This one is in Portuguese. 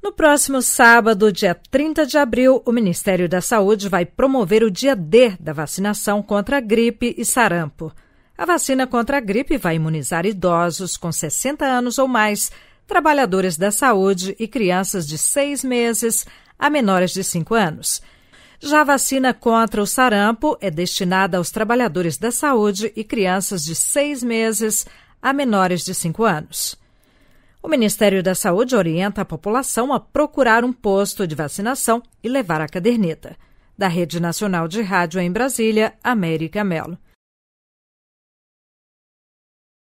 No próximo sábado, dia 30 de abril, o Ministério da Saúde vai promover o dia D da vacinação contra a gripe e sarampo. A vacina contra a gripe vai imunizar idosos com 60 anos ou mais, trabalhadores da saúde e crianças de 6 meses a menores de 5 anos. Já a vacina contra o sarampo é destinada aos trabalhadores da saúde e crianças de 6 meses a menores de 5 anos. O Ministério da Saúde orienta a população a procurar um posto de vacinação e levar a caderneta. Da Rede Nacional de Rádio em Brasília, América Melo.